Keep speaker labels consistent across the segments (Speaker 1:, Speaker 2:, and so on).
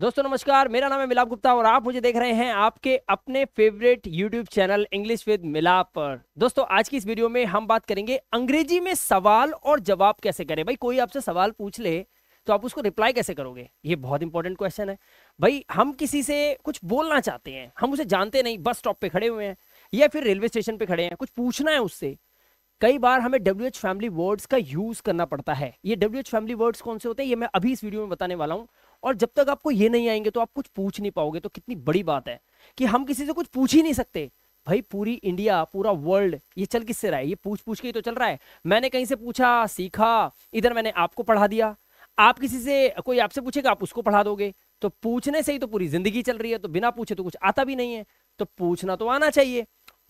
Speaker 1: दोस्तों नमस्कार मेरा नाम है मिलाप गुप्ता और आप मुझे देख रहे हैं आपके अपने favourite YouTube channel English with Milap पर दोस्तों आज की इस वीडियो में हम बात करेंगे अंग्रेजी में सवाल और जवाब कैसे करें भाई कोई आपसे सवाल पूछ ले तो आप उसको रिप्लाई कैसे करोगे ये बहुत इंपॉर्टेंट क्वेश्चन है भाई हम किसी से कुछ बोलना चाहते हैं हम उसे जानते नहीं बस स्टॉप पे खड़े हुए हैं या फिर रेलवे स्टेशन पे खड़े हैं कुछ पूछना है उससे कई बार हमें डब्ल्यू एच फैमिली वर्ड्स का यूज करना पड़ता है ये डब्ल्यू एच फैमिली वर्ड्स कौन से होते हैं ये मैं अभी इस वीडियो में बताने वाला हूँ और जब तक आपको ये नहीं आएंगे तो आप कुछ पूछ नहीं पाओगे तो कितनी बड़ी बात है कि हम किसी से कुछ पूछ ही नहीं सकते भाई पूरी इंडिया पूरा वर्ल्ड ये चल किससे रहा है ये पूछ पूछ के ही तो चल रहा है मैंने कहीं से पूछा सीखा इधर मैंने आपको पढ़ा दिया आप किसी से कोई आपसे पूछेगा आप उसको पढ़ा दोगे तो पूछने से ही तो पूरी जिंदगी चल रही है तो बिना पूछे तो कुछ आता भी नहीं है तो पूछना तो आना चाहिए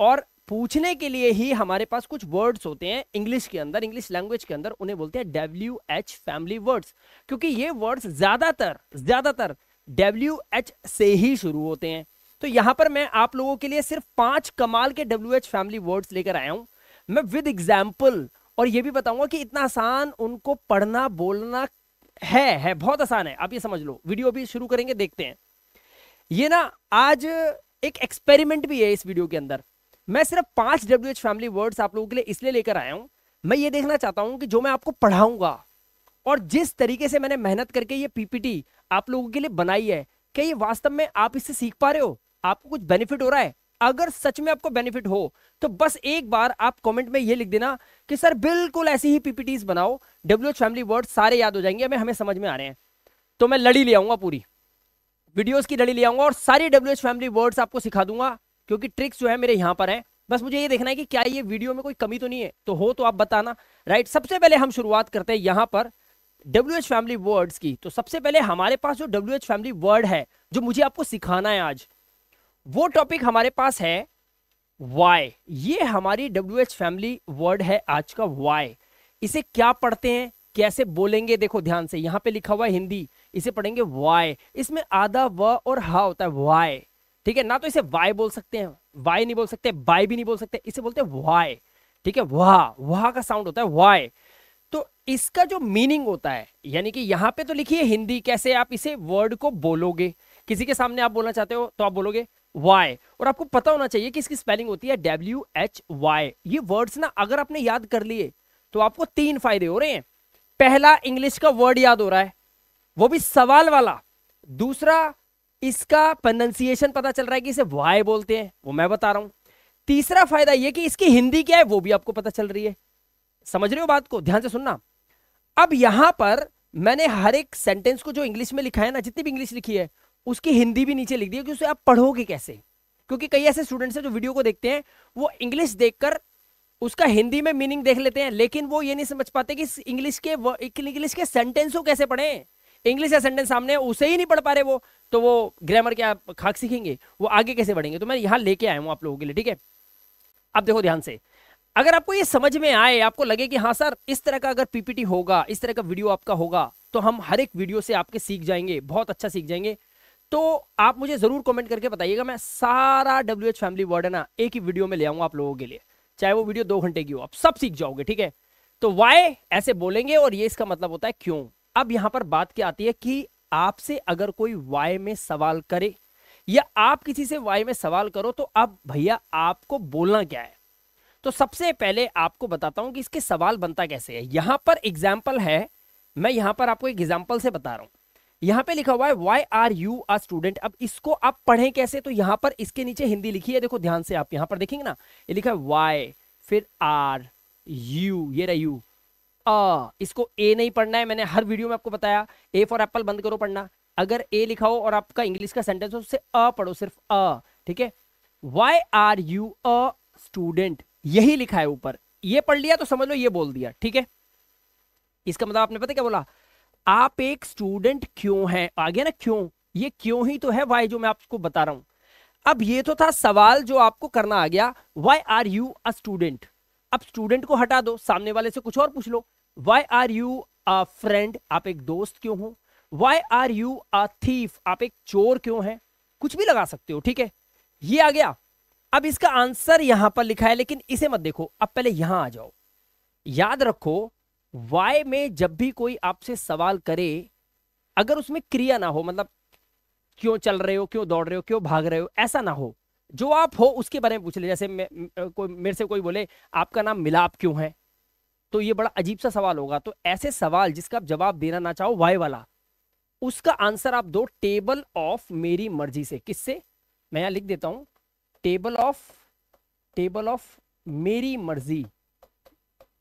Speaker 1: और पूछने के लिए ही हमारे पास कुछ वर्ड्स होते हैं इंग्लिश के अंदर इंग्लिश लैंग्वेज के अंदर उन्हें बोलते हैं डब्ल्यू एच फैमिली वर्ड्स क्योंकि ये वर्ड्स ज़्यादातर ज़्यादातर डब्ल्यू एच से ही शुरू होते हैं तो यहां पर मैं आप लोगों के लिए सिर्फ पांच कमाल के डब्ल्यू एच फैमिली वर्ड्स लेकर आया हूं मैं विद एग्जाम्पल और ये भी बताऊंगा कि इतना आसान उनको पढ़ना बोलना है है बहुत आसान है आप ये समझ लो वीडियो भी शुरू करेंगे देखते हैं ये ना आज एक एक्सपेरिमेंट भी है इस वीडियो के अंदर मैं सिर्फ पांच डब्ल्यू एच फैमिली वर्ड्स आप लोगों के लिए इसलिए लेकर आया हूं मैं ये देखना चाहता हूं कि जो मैं आपको पढ़ाऊंगा और जिस तरीके से मैंने मेहनत करके ये पीपीटी आप लोगों के लिए बनाई है क्या ये वास्तव में आप इससे सीख पा रहे हो आपको कुछ बेनिफिट हो रहा है अगर सच में आपको बेनिफिट हो तो बस एक बार आप कमेंट में ये लिख देना कि सर बिल्कुल ऐसी ही पीपीटीज बनाओ डब्ल्यू एच फैमिली वर्ड सारे याद हो जाएंगे हमें हमें समझ में आ रहे हैं तो मैं लड़ी ले आऊंगा पूरी वीडियोस की लड़ी ले आऊंगा और सारी डब्ल्यू एच फैमिली वर्ड्स आपको सिखा दूंगा क्योंकि ट्रिक्स जो है मेरे यहाँ पर है बस मुझे ये देखना है कि क्या ये वीडियो में कोई कमी तो नहीं है तो हो तो आप बताना राइट सबसे पहले हम शुरुआत करते हैं यहाँ पर डब्ल्यू फैमिली वर्ड्स की तो सबसे पहले हमारे पास जो डब्ल्यू फैमिली वर्ड है जो मुझे आपको सिखाना है आज वो टॉपिक हमारे पास है वाई ये हमारी डब्ल्यू फैमिली वर्ड है आज का वाई इसे क्या पढ़ते हैं कैसे बोलेंगे देखो ध्यान से यहाँ पे लिखा हुआ है हिंदी इसे पढ़ेंगे वाई इसमें आधा व और हा होता है वाई ठीक है ना तो इसे वाई बोल सकते हैं वाई नहीं बोल सकते बाई भी नहीं बोल सकते इसे बोलते हैं वाई ठीक है वाह वाह का साउंड होता है वाई तो इसका जो मीनिंग होता है यानी कि यहां पे तो लिखिए हिंदी कैसे आप इसे वर्ड को बोलोगे किसी के सामने आप बोलना चाहते हो तो आप बोलोगे वाई और आपको पता होना चाहिए कि इसकी स्पेलिंग होती है डब्ल्यू एच वाई ये वर्ड्स ना अगर आपने याद कर लिए तो आपको तीन फायदे हो रहे हैं पहला इंग्लिश का वर्ड याद हो रहा है वो भी सवाल वाला दूसरा इसका प्रनंसिएशन पता चल रहा है कि इसे वाई बोलते हैं वो मैं बता रहा हूं तीसरा फायदा यह कि इसकी हिंदी क्या है वो भी आपको पता चल रही है समझ रहे हो बात को ध्यान से सुनना अब यहां पर मैंने हर एक सेंटेंस को जो इंग्लिश में लिखा है ना जितनी भी इंग्लिश लिखी है उसकी हिंदी भी नीचे लिख दी है कि उसे आप पढ़ोगे कैसे क्योंकि कई ऐसे स्टूडेंट्स हैं जो वीडियो को देखते हैं वो इंग्लिश देखकर उसका हिंदी में मीनिंग देख लेते हैं लेकिन वो ये नहीं समझ पाते कि इंग्लिश के इंग्लिश के सेंटेंस को कैसे पढ़ें इंग्लिश या सेंटेंस सामने है उसे ही नहीं पढ़ पा रहे वो तो वो ग्रामर क्या खाक सीखेंगे वो आगे कैसे बढ़ेंगे तो मैं यहाँ लेके आया हूँ आप लोगों के लिए ठीक है अब देखो ध्यान से अगर आपको ये समझ में आए आपको लगे कि हाँ सर इस तरह का अगर पीपीटी होगा इस तरह का वीडियो आपका होगा तो हम हर एक वीडियो से आपके सीख जाएंगे बहुत अच्छा सीख जाएंगे तो आप मुझे जरूर कमेंट करके बताइएगा मैं सारा डब्ल्यू एच फैमिली वर्ड है ना एक ही वीडियो में ले आऊंगा आप लोगों के लिए चाहे वो वीडियो दो घंटे की हो आप सब सीख जाओगे ठीक है तो वाई ऐसे बोलेंगे और ये इसका मतलब होता है क्यों अब यहां पर बात क्या आती है कि आपसे अगर कोई वाय में सवाल करे या आप किसी से वाय में सवाल करो तो अब भैया आपको बोलना क्या है तो सबसे पहले आपको बताता हूं कि इसके सवाल बनता कैसे है यहां पर एग्जाम्पल है मैं यहां पर आपको एक एग्जाम्पल से बता रहा हूं यहां पे लिखा हुआ है why are you are student अब इसको आप पढ़ें कैसे तो यहां पर इसके नीचे हिंदी लिखी है देखो ध्यान से आप यहां पर देखेंगे ना ये लिखा है वाई फिर आर यू ये रहा यू अ इसको ए नहीं पढ़ना है मैंने हर वीडियो में आपको बताया ए फॉर एप्पल बंद करो पढ़ना अगर ए लिखाओ और आपका इंग्लिश का सेंटेंस हो उससे अ पढ़ो सिर्फ अ ठीक है why are you a student यही लिखा है ऊपर ये पढ़ लिया तो समझ लो ये बोल दिया ठीक है इसका मतलब आपने पता क्या बोला आप एक स्टूडेंट क्यों हैं आगे ना क्यों ये क्यों ही तो है वाई जो मैं आपको बता रहा हूं अब ये तो था सवाल जो आपको करना आ गया why are you a student अब स्टूडेंट को हटा दो सामने वाले से कुछ और पूछ लो why are you a friend आप एक दोस्त क्यों हो why are you a thief आप एक चोर क्यों हैं कुछ भी लगा सकते हो ठीक है ये आ गया अब इसका आंसर यहां पर लिखा है लेकिन इसे मत देखो अब पहले यहां आ जाओ याद रखो वाई में जब भी कोई आपसे सवाल करे अगर उसमें क्रिया ना हो मतलब क्यों चल रहे हो क्यों दौड़ रहे हो क्यों भाग रहे हो ऐसा ना हो जो आप हो उसके बारे में पूछ ले जैसे मे, कोई मेरे से कोई बोले आपका नाम मिलाप क्यों है तो ये बड़ा अजीब सा सवाल होगा तो ऐसे सवाल जिसका आप जवाब देना ना चाहो वाई वाला उसका आंसर आप दो टेबल ऑफ मेरी मर्जी से किससे मैं यहां लिख देता हूं टेबल ऑफ टेबल ऑफ मेरी मर्जी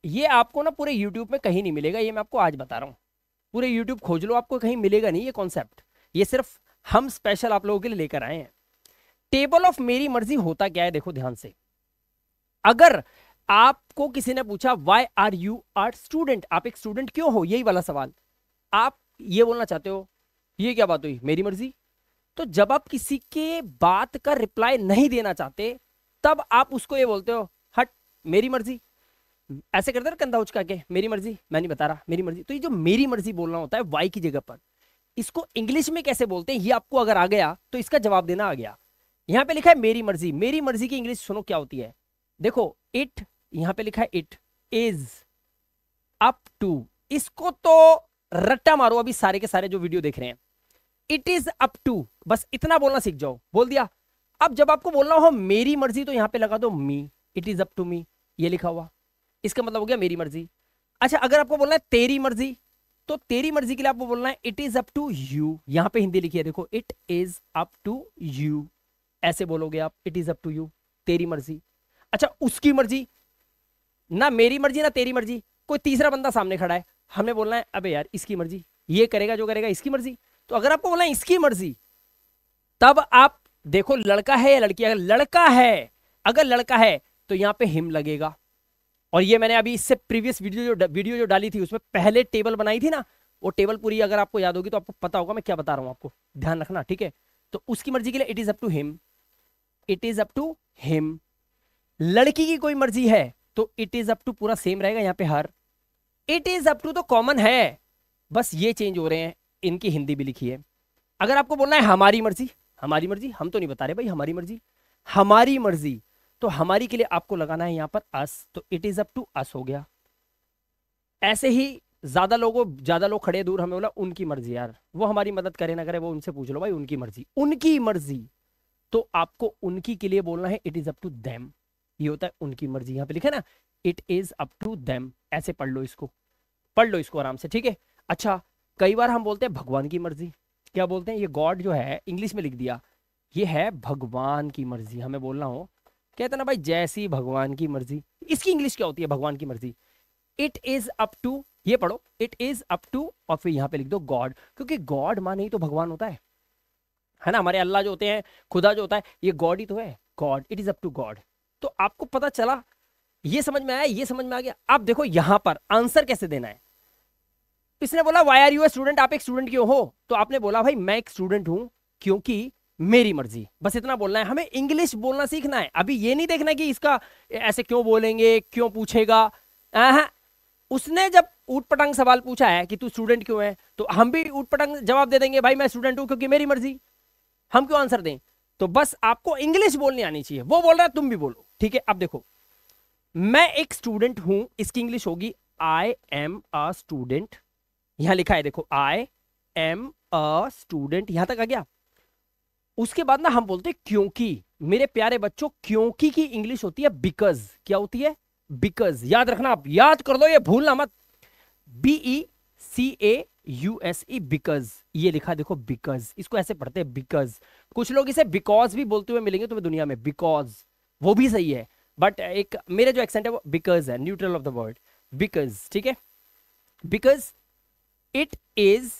Speaker 1: ये आपको ना पूरे यूट्यूब में कहीं नहीं मिलेगा ये मैं आपको आज बता रहा हूं पूरे यूट्यूब खोज लो आपको कहीं मिलेगा नहीं ये कॉन्सेप्ट ये सिर्फ हम स्पेशल आप लोगों के लिए लेकर आए हैं टेबल ऑफ मेरी मर्जी होता क्या है देखो ध्यान से अगर आपको किसी ने पूछा why are you are student आप एक स्टूडेंट क्यों हो यही वाला सवाल आप ये बोलना चाहते हो ये क्या बात हुई मेरी मर्जी तो जब आप किसी के बात का रिप्लाई नहीं देना चाहते तब आप उसको ये बोलते हो हट मेरी मर्जी ऐसे करते ना कंधा उचका के मेरी मर्जी मैं नहीं बता रहा मेरी मर्जी तो ये जो मेरी मर्जी बोलना होता है वाई की जगह पर इसको इंग्लिश में कैसे बोलते हैं ये आपको अगर आ गया तो इसका जवाब देना आ गया यहां पे लिखा है मेरी मर्जी मेरी मर्जी की इंग्लिश सुनो क्या होती है देखो इट यहां पे लिखा है इट इज अप टू इसको तो रट्टा मारो अभी सारे के सारे जो वीडियो देख रहे हैं इट इज अप टू बस इतना बोलना सीख जाओ बोल दिया अब जब आपको बोलना हो मेरी मर्जी तो यहां पे लगा दो me it is up to me ये लिखा हुआ इसका मतलब हो गया मेरी मर्जी अच्छा अगर आपको बोलना है तेरी मर्जी तो तेरी मर्जी के लिए आपको बोलना है it is up to you यहां पे हिंदी लिखी है देखो it is up to you ऐसे बोलोगे आप it is up to you तेरी मर्जी अच्छा उसकी मर्जी ना मेरी मर्जी ना तेरी मर्जी कोई तीसरा बंदा सामने खड़ा है हमें बोलना है अबे यार इसकी मर्जी ये करेगा जो करेगा इसकी मर्जी तो अगर आपको बोलना है इसकी मर्जी तब आप देखो लड़का है या लड़की अगर लड़का है अगर लड़का है तो यहाँ पे हिम लगेगा और ये मैंने अभी इससे प्रीवियस वीडियो जो वीडियो जो डाली थी उसमें पहले टेबल बनाई थी ना वो टेबल पूरी अगर आपको याद होगी तो आपको पता होगा मैं क्या बता रहा हूं आपको ध्यान रखना ठीक है तो उसकी मर्जी के लिए it is up to him it is up to him लड़की की कोई मर्जी है तो इट इज अप टू पूरा सेम रहेगा यहाँ पे हर इट इज अप टू तो कॉमन है बस ये चेंज हो रहे हैं इनकी हिंदी भी लिखी है अगर आपको बोलना है हमारी मर्जी हमारी मर्जी हम तो नहीं बता रहे भाई हमारी मर्जी हमारी मर्जी तो हमारी के लिए आपको लगाना है यहां पर अस तो it is up to us हो गया ऐसे ही ज्यादा लोगों ज्यादा लोग खड़े दूर हमें बोला उनकी मर्जी यार वो हमारी मदद करे ना करे वो उनसे पूछ लो भाई उनकी मर्जी उनकी मर्जी तो आपको उनकी के लिए बोलना है it is up to them ये होता है उनकी मर्जी यहाँ पे लिखा ना it is up to them ऐसे पढ़ लो इसको पढ़ लो इसको आराम से ठीक है अच्छा कई बार हम बोलते हैं भगवान की मर्जी क्या बोलते हैं ये गॉड जो है इंग्लिश में लिख दिया ये है भगवान की मर्जी हमें बोलना हो कहते ना भाई जैसी भगवान की मर्जी इसकी इंग्लिश क्या होती है भगवान की मर्जी इट इज अप टू ये पढ़ो इट इज अप टू और फिर यहाँ पे लिख दो गॉड क्योंकि गॉड माने ही तो भगवान होता है है ना हमारे अल्लाह जो होते हैं खुदा जो होता है ये गॉड ही तो है God it is up to God तो आपको पता चला ये समझ में आया ये समझ में आ गया आप देखो यहां पर आंसर कैसे देना है इसने बोला why are you a student आप एक स्टूडेंट क्यों हो तो आपने बोला भाई मैं एक स्टूडेंट हूं क्योंकि मेरी मर्जी बस इतना बोलना है हमें इंग्लिश बोलना सीखना है अभी ये नहीं देखना कि इसका ऐसे क्यों बोलेंगे क्यों पूछेगा उसने जब ऊट पटंग सवाल पूछा है कि तू स्टूडेंट क्यों है तो हम भी ऊट पटंग जवाब दे देंगे भाई मैं स्टूडेंट हूं क्योंकि मेरी मर्जी हम क्यों आंसर दें तो बस आपको इंग्लिश बोलनी आनी चाहिए वो बोल रहा है तुम भी बोलो ठीक है अब देखो मैं एक स्टूडेंट हूं इसकी इंग्लिश होगी आई एम अ स्टूडेंट यहां लिखा है देखो आई एम अ स्टूडेंट यहां तक आ गया उसके बाद ना हम बोलते हैं क्योंकि मेरे प्यारे बच्चों क्योंकि की इंग्लिश होती है बिकॉज क्या होती है बिकॉज याद रखना आप याद कर लो ये भूलना मत B E C A U S E because ये लिखा देखो बिकॉज इसको ऐसे पढ़ते हैं बिकॉज कुछ लोग इसे बिकॉज भी बोलते हुए मिलेंगे तुम्हें दुनिया में बिकॉज वो भी सही है बट uh, एक मेरा जो एक्सेंट है वो बिकॉज है neutral of the word because ठीक है because it is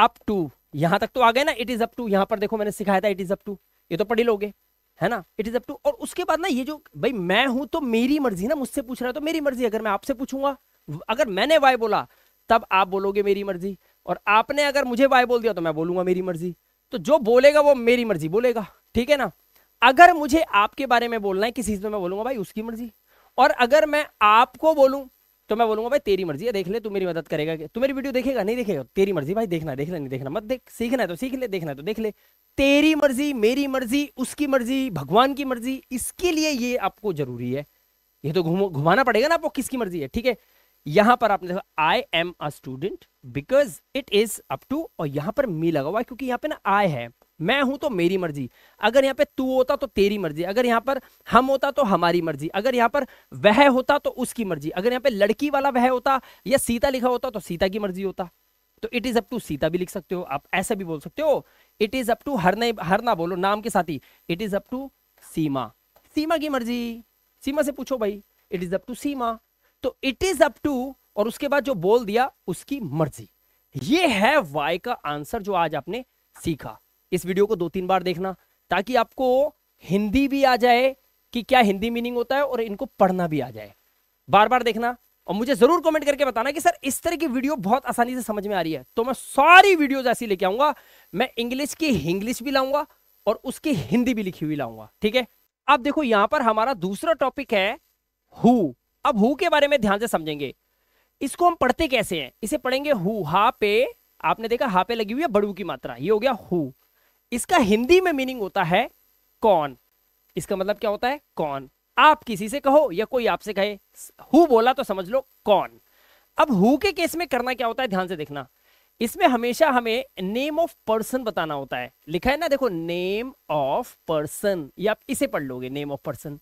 Speaker 1: up to यहां तक तो आ गए ना इट इज अप टू यहां पर देखो मैंने सिखाया था इट इज अप टू ये तो पढ़ी लोगे है ना इट इज अप टू और उसके बाद ना ये जो भाई मैं हूं तो मेरी मर्जी ना मुझसे पूछ रहा है तो मेरी मर्जी अगर मैं आपसे पूछूंगा अगर मैंने वाई बोला तब आप बोलोगे मेरी मर्जी और आपने अगर मुझे वाई बोल दिया तो मैं बोलूंगा मेरी मर्जी तो जो बोलेगा वो मेरी मर्जी बोलेगा ठीक है ना अगर मुझे आपके बारे में बोलना है किसी चीज़ में मैं बोलूंगा भाई उसकी मर्जी और अगर मैं आपको बोलूं तो मैं बोलूंगा भाई तेरी मर्जी है देख ले तू मेरी मदद करेगा तू मेरी वीडियो देखेगा नहीं देखेगा तेरी मर्जी भाई देखना देखना नहीं देखना मत देख सीखना है तो सीख ले देखना है तो देख ले तेरी मर्जी मेरी मर्जी उसकी मर्जी भगवान की मर्जी इसके लिए ये आपको जरूरी है ये तो घुम घुमाना पड़ेगा ना आपको किसकी मर्जी है ठीक है यहां पर आपने देखा I am a student because it is up to और यहां पर मी लगा हुआ है क्योंकि यहां पे ना आई है मैं हूं तो मेरी मर्जी अगर यहां पे तू होता तो तेरी मर्जी अगर यहां पर हम होता तो हमारी मर्जी अगर यहां पर वह होता तो उसकी मर्जी अगर यहां पे लड़की वाला वह होता या सीता लिखा होता तो सीता की मर्जी होता तो it is up to Sita भी लिख सकते हो आप ऐसा भी बोल सकते हो it is up to her नहीं हर ना बोलो नाम के साथ ही it is up to Seema Seema की मर्जी सीमा से पूछो भाई it is up to Seema तो इट इज अप टू और उसके बाद जो बोल दिया उसकी मर्जी ये है वाई का आंसर जो आज आपने सीखा इस वीडियो को दो तीन बार देखना ताकि आपको हिंदी भी आ जाए कि क्या हिंदी मीनिंग होता है और इनको पढ़ना भी आ जाए बार बार देखना और मुझे जरूर कमेंट करके बताना कि सर इस तरह की वीडियो बहुत आसानी से समझ में आ रही है तो मैं सारी वीडियो ऐसी लेके आऊंगा मैं इंग्लिश की हिंग्लिश भी लाऊंगा और उसकी हिंदी भी लिखी हुई लाऊंगा ठीक है अब देखो यहां पर हमारा दूसरा टॉपिक है हु अब हु के बारे में ध्यान से समझेंगे इसको हम पढ़ते कैसे हैं इसे पढ़ेंगे हु हा पे आपने देखा हा पे लगी हुई है बड़ू की मात्रा ये हो गया हु इसका हिंदी में मीनिंग होता है कौन इसका मतलब क्या होता है कौन आप किसी से कहो या कोई आपसे कहे हु बोला तो समझ लो कौन अब हु के केस में करना क्या होता है ध्यान से देखना इसमें हमेशा हमें नेम ऑफ पर्सन बताना होता है लिखा है ना देखो नेम ऑफ पर्सन या आप इसे पढ़ लोगे नेम ऑफ पर्सन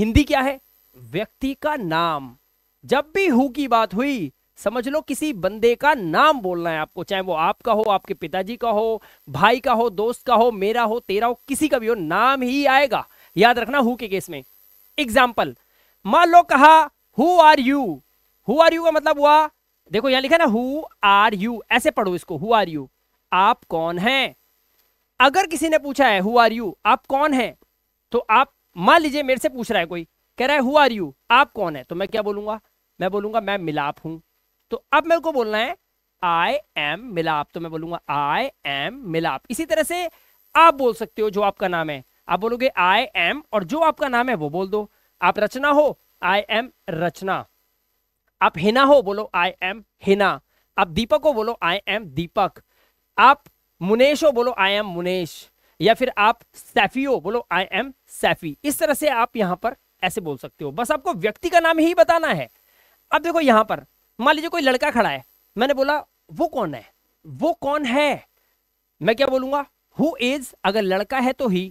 Speaker 1: हिंदी क्या है व्यक्ति का नाम जब भी हु की बात हुई समझ लो किसी बंदे का नाम बोलना है आपको चाहे वो आपका हो आपके पिताजी का हो भाई का हो दोस्त का हो मेरा हो तेरा हो किसी का भी हो नाम ही आएगा याद रखना हु के केस में एग्जाम्पल मान लो कहा who are you who are you का मतलब हुआ देखो यहां लिखा ना हु आर यू ऐसे पढ़ो इसको हु आर यू आप कौन हैं अगर किसी ने पूछा है हु आर यू आप कौन हैं तो आप मान लीजिए मेरे से पूछ रहा है कोई कह रहा है हु आर यू आप कौन है तो मैं क्या बोलूंगा मैं बोलूंगा मैं मिलाप हूं तो अब मेरे को बोलना है आई एम मिलाप तो मैं बोलूंगा आई एम मिलाप इसी तरह से आप बोल सकते हो जो आपका नाम है आप बोलोगे आई एम और जो आपका नाम है वो बोल दो आप रचना हो आई एम रचना आप हिना हो बोलो आई एम हिना आप दीपक हो बोलो आई एम दीपक आप मुनेश हो बोलो आई एम मुनेश या फिर आप सैफी हो बोलो आई एम सैफी इस तरह से आप यहां पर ऐसे बोल सकते हो बस आपको व्यक्ति का नाम ही बताना है अब देखो यहां पर मान लीजिए कोई लड़का खड़ा है मैंने बोला वो कौन है वो कौन है मैं क्या बोलूंगा हु इज अगर लड़का है तो ही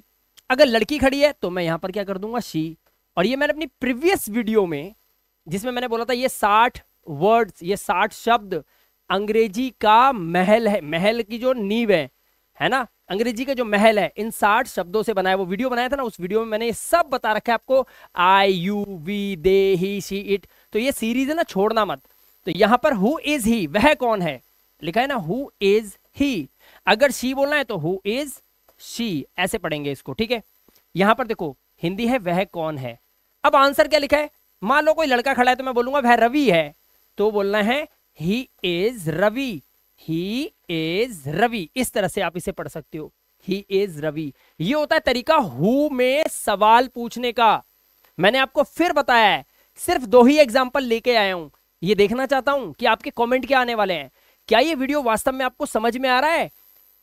Speaker 1: अगर लड़की खड़ी है तो मैं यहाँ पर क्या कर दूंगा शी और ये मैंने अपनी प्रीवियस वीडियो में जिसमें मैंने बोला था ये साठ वर्ड्स ये साठ शब्द अंग्रेजी का महल है महल की जो नींव है है ना अंग्रेजी का जो महल है इन साठ शब्दों से बनाया वो वीडियो बनाया था ना उस वीडियो में मैंने ये सब बता रखा है आपको I you we they he she it तो ये सीरीज है ना छोड़ना मत तो यहां पर हु इज ही वह कौन है लिखा है ना हु इज ही अगर शी बोलना है तो हु इज शी ऐसे पढ़ेंगे इसको ठीक है यहां पर देखो हिंदी है वह कौन है अब आंसर क्या लिखा है मान लो कोई लड़का खड़ा है तो मैं बोलूंगा वह रवि है तो बोलना है he is Ravi he is Ravi इस तरह से आप इसे पढ़ सकते हो ही इज रवि ये होता है तरीका हु में सवाल पूछने का मैंने आपको फिर बताया है सिर्फ दो ही एग्जाम्पल लेके आया हूं ये देखना चाहता हूं कि आपके कमेंट क्या आने वाले हैं क्या ये वीडियो वास्तव में आपको समझ में आ रहा है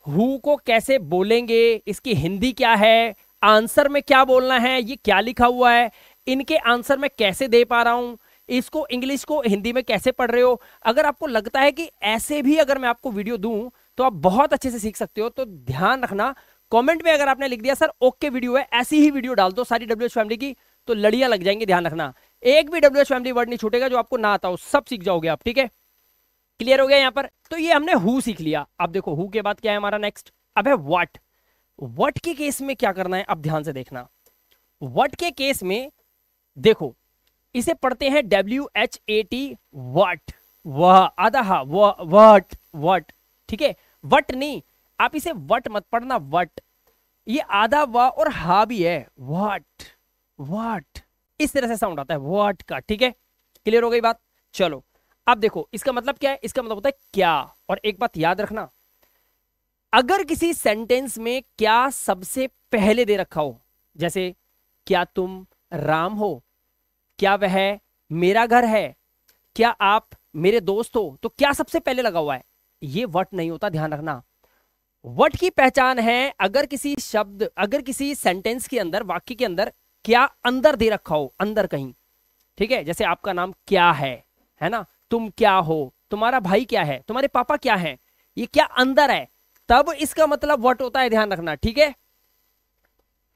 Speaker 1: हु को कैसे बोलेंगे इसकी हिंदी क्या है आंसर में क्या बोलना है ये क्या लिखा हुआ है इनके आंसर में कैसे दे पा रहा हूं इसको इंग्लिश को हिंदी में कैसे पढ़ रहे हो अगर आपको लगता है कि ऐसे भी अगर मैं आपको वीडियो दूं तो आप बहुत अच्छे से सीख सकते हो तो ध्यान रखना कमेंट में अगर आपने लिख दिया सर ओके वीडियो है ऐसी ही वीडियो डाल दो सारी डब्ल्यू फैमिली की तो लड़िया लग जाएंगी ध्यान रखना एक भी डब्ल्यू एच फैमिली वर्ड नहीं छूटेगा जो आपको ना आता हो सब सीख जाओगे आप ठीक है क्लियर हो गया यहाँ पर तो ये हमने हु सीख लिया अब देखो हु के बाद क्या है हमारा नेक्स्ट अब है वट वट के केस में क्या करना है अब ध्यान से देखना वट के केस में देखो इसे पढ़ते हैं W H A T what वह आधा हा वह वट वट ठीक है वट नहीं आप इसे वट मत पढ़ना वट ये आधा व और हा भी है वट वट इस तरह से साउंड आता है वट का ठीक है क्लियर हो गई बात चलो अब देखो इसका मतलब क्या है इसका मतलब होता है क्या और एक बात याद रखना अगर किसी सेंटेंस में क्या सबसे पहले दे रखा हो जैसे क्या तुम राम हो क्या वह मेरा घर है क्या आप मेरे दोस्त हो तो क्या सबसे पहले लगा हुआ है ये वट नहीं होता ध्यान रखना वट की पहचान है अगर किसी शब्द अगर किसी सेंटेंस के अंदर वाक्य के अंदर क्या अंदर दे रखा हो अंदर कहीं ठीक है जैसे आपका नाम क्या है है ना तुम क्या हो तुम्हारा भाई क्या है तुम्हारे पापा क्या है ये क्या अंदर है तब इसका मतलब वट होता है ध्यान रखना ठीक है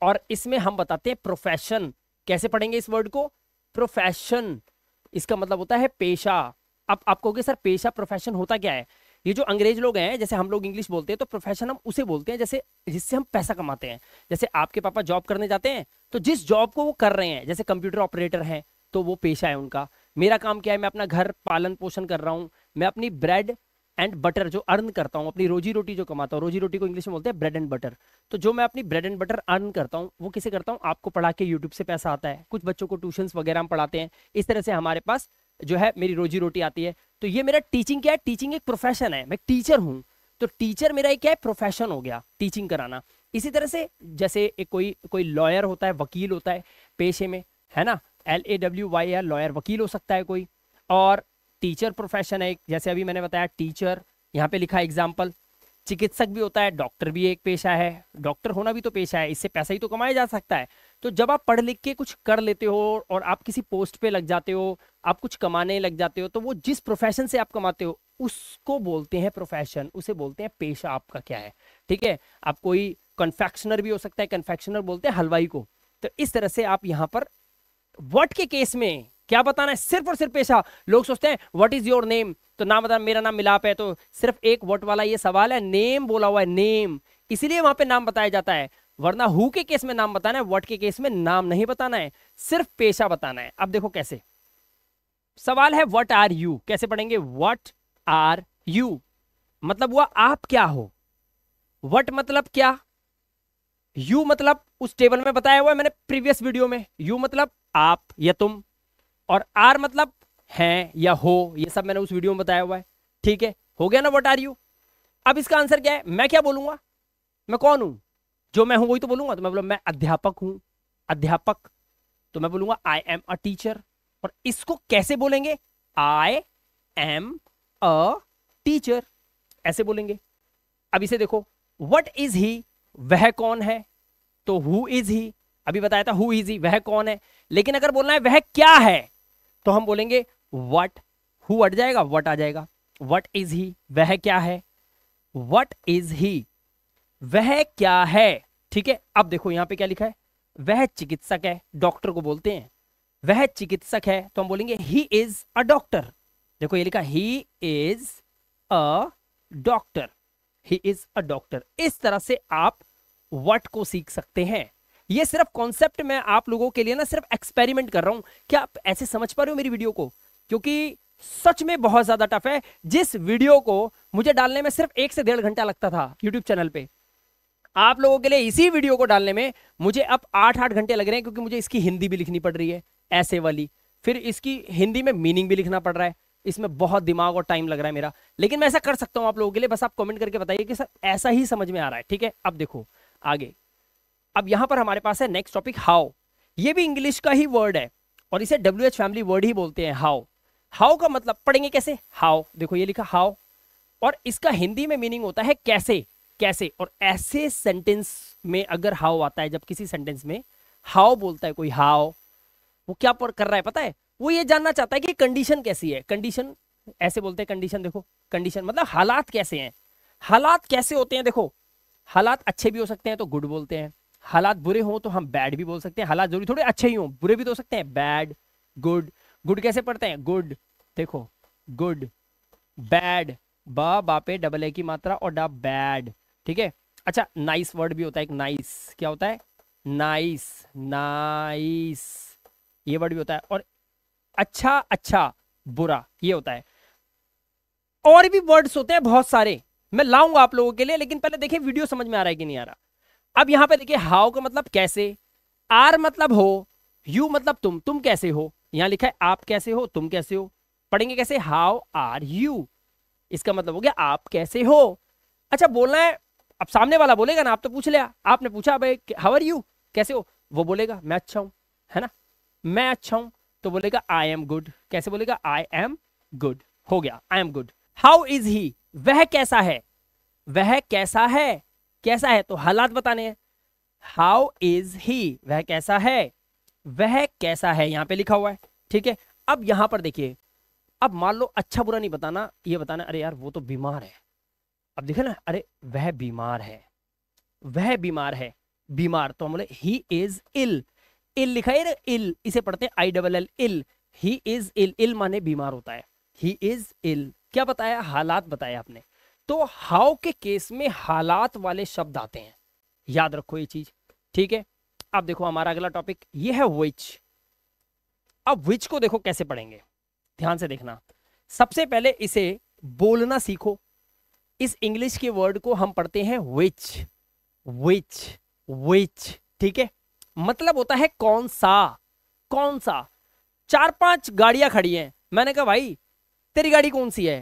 Speaker 1: और इसमें हम बताते हैं प्रोफेशन कैसे पढ़ेंगे इस वर्ड को प्रोफेशन इसका मतलब होता है पेशा अब आप, आपको सर पेशा प्रोफेशन होता क्या है ये जो अंग्रेज लोग हैं जैसे हम लोग इंग्लिश बोलते हैं तो प्रोफेशन हम उसे बोलते हैं जैसे जिससे हम पैसा कमाते हैं जैसे आपके पापा जॉब करने जाते हैं तो जिस जॉब को वो कर रहे हैं जैसे कंप्यूटर ऑपरेटर हैं तो वो पेशा है उनका मेरा काम क्या है मैं अपना घर पालन पोषण कर रहा हूँ मैं अपनी ब्रेड एंड बटर जो अर्न करता हूँ अपनी रोजी रोटी जो कमाता हूँ रोजी रोटी को इंग्लिश में बोलते हैं ब्रेड एंड बटर तो जो मैं अपनी ब्रेड एंड बटर अर्न करता हूँ वो किसे करता हूँ आपको पढ़ा के यूट्यूब से पैसा आता है कुछ बच्चों को ट्यूशन वगैरह हम पढ़ाते हैं इस तरह से हमारे पास जो है मेरी रोजी रोटी आती है तो ये मेरा टीचिंग क्या है टीचिंग एक प्रोफेशन है मैं टीचर हूँ तो टीचर मेरा एक क्या है प्रोफेशन हो गया टीचिंग कराना इसी तरह से जैसे एक कोई कोई लॉयर होता है वकील होता है पेशे में है ना L A W Y R lawyer वकील हो सकता है कोई और टीचर प्रोफेशन है जैसे अभी मैंने बताया टीचर यहाँ पे लिखा एग्जाम्पल चिकित्सक भी होता है डॉक्टर भी एक पेशा है डॉक्टर होना भी तो पेशा है इससे पैसा ही तो कमाया जा सकता है तो जब आप पढ़ लिख के कुछ कर लेते हो और आप किसी पोस्ट पे लग जाते हो आप कुछ कमाने लग जाते हो तो वो जिस प्रोफेशन से आप कमाते हो उसको बोलते हैं प्रोफेशन उसे बोलते हैं पेशा आपका क्या है ठीक है आप कोई कन्फेक्शनर भी हो सकता है कन्फेक्शनर बोलते हैं हलवाई को तो इस तरह से आप यहाँ पर वर्ड के केस में क्या बताना है सिर्फ और सिर्फ पेशा लोग सोचते हैं व्हाट इज योर नेम तो नाम बताना मेरा नाम मिलाप है तो सिर्फ एक वट वाला ये सवाल है नेम बोला हुआ है नेम इसलिए वहां पर नाम बताया जाता है वरना हु के केस में नाम बताना है वट के केस में नाम नहीं बताना है सिर्फ पेशा बताना है अब देखो कैसे सवाल है वट आर यू कैसे पढ़ेंगे वट आर यू मतलब हुआ आप क्या हो वट मतलब क्या यू मतलब उस टेबल में बताया हुआ है मैंने प्रीवियस वीडियो में यू मतलब आप या तुम और आर मतलब हैं या हो ये सब मैंने उस वीडियो में बताया हुआ है ठीक है हो गया ना वट आर यू अब इसका आंसर क्या है मैं क्या बोलूंगा मैं कौन हूं जो मैं हूं वही तो बोलूंगा तो मैं बोलूँ मैं अध्यापक हूं अध्यापक तो मैं बोलूंगा आई एम अ टीचर और इसको कैसे बोलेंगे आई एम अ टीचर ऐसे बोलेंगे अब इसे देखो वट इज ही वह कौन है तो हु इज ही अभी बताया था हु इज ही वह कौन है लेकिन अगर बोलना है वह क्या है तो हम बोलेंगे वट हु वट जाएगा वट आ जाएगा वट इज ही वह क्या है वट इज ही वह क्या है ठीक है अब देखो यहाँ पे क्या लिखा है वह चिकित्सक है डॉक्टर को बोलते हैं वह चिकित्सक है तो हम बोलेंगे ही इज अ डॉक्टर देखो ये लिखा he is a doctor he is a doctor इस तरह से आप वट को सीख सकते हैं ये सिर्फ कॉन्सेप्ट मैं आप लोगों के लिए ना सिर्फ एक्सपेरिमेंट कर रहा हूँ क्या आप ऐसे समझ पा रहे हो मेरी वीडियो को क्योंकि सच में बहुत ज्यादा टफ है जिस वीडियो को मुझे डालने में सिर्फ एक से डेढ़ घंटा लगता था यूट्यूब चैनल पे आप लोगों के लिए इसी वीडियो को डालने में मुझे अब आठ आठ घंटे लग रहे हैं क्योंकि मुझे इसकी हिंदी भी लिखनी पड़ रही है ऐसे वाली फिर इसकी हिंदी में मीनिंग भी लिखना पड़ रहा है इसमें बहुत दिमाग और टाइम लग रहा है मेरा लेकिन मैं ऐसा कर सकता हूँ आप लोगों के लिए बस आप कमेंट करके बताइए कि सर ऐसा ही समझ में आ रहा है ठीक है अब देखो आगे अब यहां पर हमारे पास है नेक्स्ट टॉपिक हाउ ये भी इंग्लिश का ही वर्ड है और इसे डब्ल्यू एच फैमिली वर्ड ही बोलते हैं हाउ हाउ का मतलब पढ़ेंगे कैसे हाउ देखो ये लिखा हाउ और इसका हिंदी में मीनिंग होता है कैसे कैसे और ऐसे सेंटेंस में अगर हाउ आता है जब किसी सेंटेंस में हाउ बोलता है कोई हाउ वो क्या पर कर रहा है पता है वो ये जानना चाहता है कि कंडीशन कैसी है कंडीशन ऐसे बोलते हैं कंडीशन देखो कंडीशन मतलब हालात कैसे हैं हालात कैसे होते हैं देखो हालात अच्छे भी हो सकते हैं तो गुड बोलते हैं हालात बुरे हों तो हम बैड भी बोल सकते हैं हालात जरूरी थोड़े अच्छे ही हों बुरे भी तो हो सकते हैं बैड गुड गुड कैसे पढ़ते हैं गुड देखो गुड बैड बा बापे डबल ए की मात्रा और डा बैड ठीक है अच्छा नाइस वर्ड भी होता है एक नाइस क्या होता है नाइस नाइस ये वर्ड भी होता है और अच्छा अच्छा बुरा ये होता है और भी वर्ड्स होते हैं बहुत सारे मैं लाऊंगा आप लोगों के लिए लेकिन पहले देखिए वीडियो समझ में आ रहा है कि नहीं आ रहा अब यहां पे देखिए हाउ का मतलब कैसे आर मतलब हो यू मतलब तुम तुम कैसे हो यहां लिखा है आप कैसे हो तुम कैसे हो पढ़ेंगे कैसे हाउ आर यू इसका मतलब हो गया आप कैसे हो अच्छा बोलना है अब सामने वाला बोलेगा ना आप तो पूछ लिया आपने पूछा भाई हाउ आर यू कैसे हो वो बोलेगा मैं अच्छा हूं है ना मैं अच्छा हूं तो बोलेगा आई एम गुड कैसे बोलेगा आई एम गुड हो गया I am good how is he वह कैसा है वह कैसा है कैसा है तो हालात बताने हैं हाउ इज ही वह कैसा है वह कैसा है यहां पे लिखा हुआ है ठीक है अब यहां पर देखिए अब मान लो अच्छा बुरा नहीं बताना ये बताना अरे यार वो तो बीमार है अब देखे ना अरे वह बीमार है वह बीमार है बीमार तो हम बोले ही इज इल इल लिखा है इल इसे पढ़ते हैं I double L ill he is ill ill माने बीमार होता है ही इज इल क्या बताया हालात बताया आपने तो हाउ के केस में हालात वाले शब्द आते हैं याद रखो ये चीज ठीक है अब देखो हमारा अगला टॉपिक ये है विच अब विच को देखो कैसे पढ़ेंगे ध्यान से देखना सबसे पहले इसे बोलना सीखो इस इंग्लिश के वर्ड को हम पढ़ते हैं विच विच विच ठीक है मतलब होता है कौन सा कौन सा चार पांच गाड़ियां खड़ी हैं मैंने कहा भाई तेरी गाड़ी कौन सी है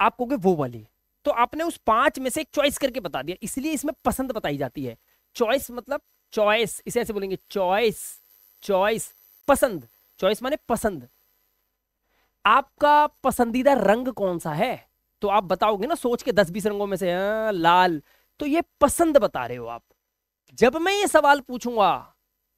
Speaker 1: आप कहोगे वो वाली तो आपने उस पांच में से एक चॉइस करके बता दिया इसलिए इसमें पसंद बताई जाती है चॉइस मतलब चॉइस इसे ऐसे बोलेंगे चॉइस चॉइस पसंद चॉइस माने पसंद आपका पसंदीदा रंग कौन सा है तो आप बताओगे ना सोच के दस बीस रंगों में से आ, हाँ, लाल तो ये पसंद बता रहे हो आप जब मैं ये सवाल पूछूंगा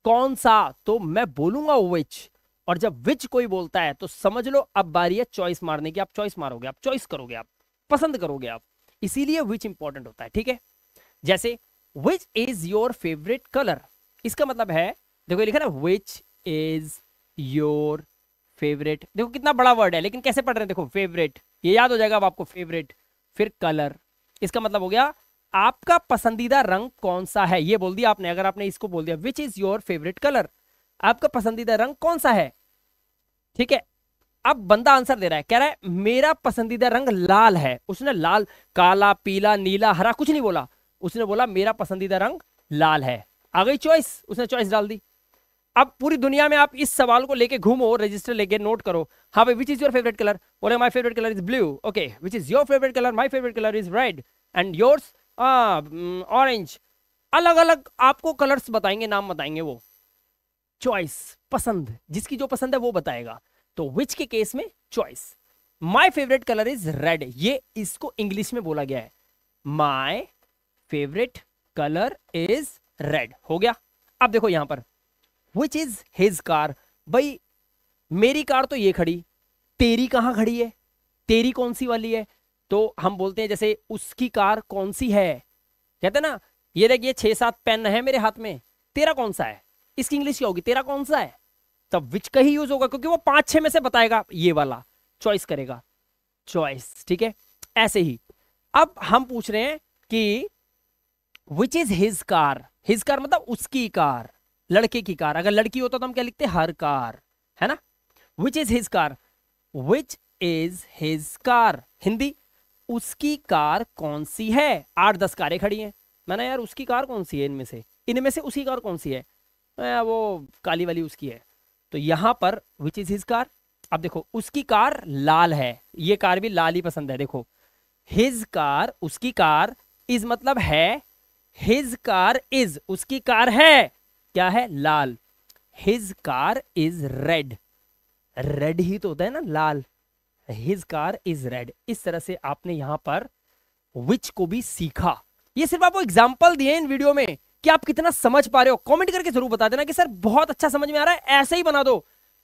Speaker 1: कौन सा तो मैं बोलूंगा विच और जब विच कोई बोलता है तो समझ लो अब बारी है चॉइस मारने की आप चॉइस मारोगे आप चॉइस करोगे आप पसंद करोगे आप इसीलिए विच इंपॉर्टेंट होता है ठीक है जैसे which is your favourite colour इसका मतलब है देखो लिखा ना विच इज योर फेवरेट देखो कितना बड़ा वर्ड है लेकिन कैसे पढ़ रहे हैं देखो फेवरेट ये याद हो जाएगा अब आपको फेवरेट फिर कलर इसका मतलब हो गया आपका पसंदीदा रंग कौन सा है ये बोल दिया आपने अगर आपने इसको बोल दिया which is your favourite colour आपका पसंदीदा रंग कौन सा है ठीक है अब बंदा आंसर दे रहा है कह रहा है मेरा पसंदीदा रंग लाल है उसने लाल काला पीला नीला हरा कुछ नहीं बोला उसने बोला मेरा पसंदीदा रंग लाल है आ गई चॉइस उसने चॉइस डाल दी अब पूरी दुनिया में आप इस सवाल को लेके घूमो रजिस्टर लेके नोट करो हाँ भाई which is your favourite colour बोले my favourite colour is blue okay which is your favourite colour my favourite colour is red and yours orange अलग अलग आपको कलर्स बताएंगे नाम बताएंगे वो चॉइस पसंद जिसकी जो पसंद है वो बताएगा तो विच के केस में choice my favourite colour is red ये इसको इंग्लिश में बोला गया है my favourite colour is red हो गया अब देखो यहां पर विच इज हिज कार भाई मेरी कार तो ये खड़ी तेरी कहाँ खड़ी है तेरी कौन सी वाली है तो हम बोलते हैं जैसे उसकी कार कौन सी है कहते ना ये देखिए छह सात पेन है मेरे हाथ में तेरा कौन सा है इसकी इंग्लिश क्या होगी तेरा कौन सा है तब विच का ही यूज होगा क्योंकि वो पांच छह में से बताएगा ये वाला चॉइस करेगा चॉइस ठीक है ऐसे ही अब हम पूछ रहे हैं कि which is his car his car मतलब उसकी कार लड़के की कार अगर लड़की होता तो, तो हम क्या लिखते हर कार है ना which is his car which is his car Hindi उसकी कार कौन सी है आठ दस कारें खड़ी हैं मैंने यार उसकी कार कौन सी है इनमें से इनमें से उसी कार कौन सी है तो वो काली वाली उसकी है तो यहाँ पर विच इज़ हिज कार अब देखो उसकी कार लाल है ये कार भी लाल ही पसंद है देखो हिज कार उसकी कार इज मतलब है हिज कार इज उसकी कार है क्या है लाल his car is red red ही तो होता है ना लाल हिज कार इज रेड इस तरह से आपने यहां पर विच को भी सीखा ये सिर्फ आपको एग्जाम्पल दिए इन वीडियो में कि आप कितना समझ पा रहे हो कमेंट करके जरूर बता देना कि सर बहुत अच्छा समझ में आ रहा है ऐसे ही बना दो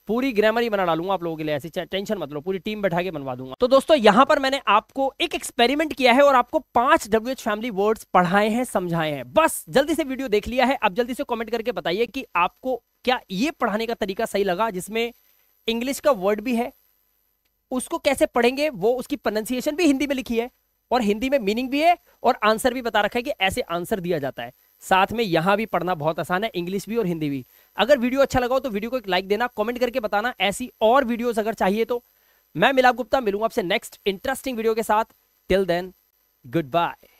Speaker 1: पूरी ग्रामर ही बना डालूंगा आप लोगों के लिए ऐसी टेंशन मत लो पूरी टीम बैठा के बनवा दूंगा तो दोस्तों यहां पर मैंने आपको एक एक्सपेरिमेंट किया है और आपको पांच डब्ल्यू एच फैमिली वर्ड्स पढ़ाए हैं समझाए हैं बस जल्दी से वीडियो देख लिया है आप जल्दी से कॉमेंट करके बताइए कि आपको क्या ये पढ़ाने का तरीका सही लगा जिसमें इंग्लिश का वर्ड भी है उसको कैसे पढ़ेंगे वो उसकी प्रोनाउंसिएशन भी हिंदी में लिखी है और हिंदी में मीनिंग भी है और आंसर भी बता रखा है कि ऐसे आंसर दिया जाता है साथ में यहां भी पढ़ना बहुत आसान है इंग्लिश भी और हिंदी भी अगर वीडियो अच्छा लगा हो तो वीडियो को एक लाइक देना कमेंट करके बताना ऐसी और वीडियोस अगर चाहिए तो मैं मिलाप गुप्ता मिलूंगा आपसे नेक्स्ट इंटरेस्टिंग वीडियो के साथ टिल देन गुड बाय